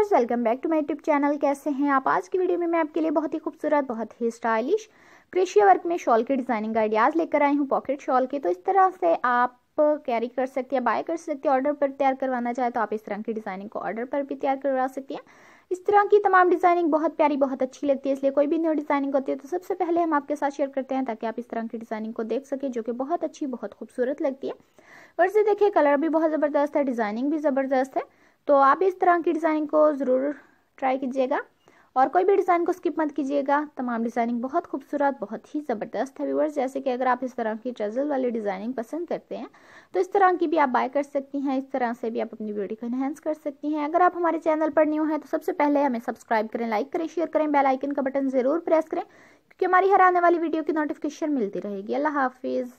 viewers welcome back to my YouTube channel कैसे हैं आप आज की वीडियो में मैं आपके लिए बहुत ही खूबसूरत बहुत ही स्टाइलिश क्रेशिया वर्क में शॉल के डिज़ाइनिंग आइडियाज़ लेकर आई हूँ पॉकेट शॉल के तो इस तरह से आप कैरी कर सकते हैं बाय कर सकते हैं ऑर्डर पर तैयार करवाना चाहे तो आप इस तरह की डिज़ाइनिंग को ऑर्डर पर भी तैयार करवा सकती हैं इस तरह की तमाम डिज़ाइनिंग बहुत प्यारी बहुत अच्छी लगती है इसलिए कोई भी न्यू डिज़ाइनिंग होती है तो सबसे पहले हम आपके साथ शेयर करते हैं ताकि आप इस तरह की डिज़ाइनिंग को देख सके जो कि बहुत अच्छी बहुत खूबसूरत लगती है और से देखिए कलर भी बहुत ज़बरदस्त है डिज़ाइनिंग भी ज़बरदस्त है तो आप इस तरह की डिज़ाइनिंग को ज़रूर ट्राई कीजिएगा और कोई भी डिज़ाइन को स्किप मत कीजिएगा तमाम डिज़ाइनिंग बहुत खूबसूरत बहुत ही ज़बरदस्त है व्यूवर्स जैसे कि अगर आप इस तरह की ट्रेजल वाली डिज़ाइनिंग पसंद करते हैं तो इस तरह की भी आप बाय कर सकती हैं इस तरह से भी आप अपनी ब्यूटी को इन्हेंस कर सकती हैं अगर आप हमारे चैनल पर न्यू हैं तो सबसे पहले हमें सब्सक्राइब करें लाइक करें शेयर करें बेल आइकन का बटन ज़रूर प्रेस करें क्योंकि हमारी हर आने वाली वीडियो की नोटिफिकेशन मिलती रहेगी अल्लाह हाफिज़